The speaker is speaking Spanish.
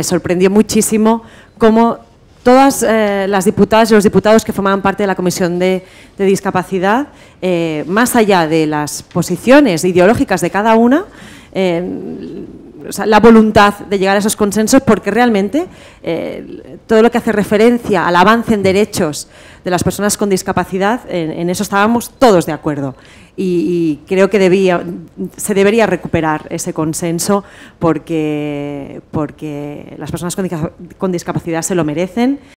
Me sorprendió muchísimo cómo todas eh, las diputadas y los diputados que formaban parte de la Comisión de, Discapacidad, eh, más allá de las posiciones ideológicas de cada una, eh, la voluntad de llegar a esos consensos porque realmente eh, todo lo que hace referencia al avance en derechos de las personas con discapacidad, en, eso estábamos todos de acuerdo. Y, creo que se debería recuperar ese consenso porque las personas con discapacidad se lo merecen.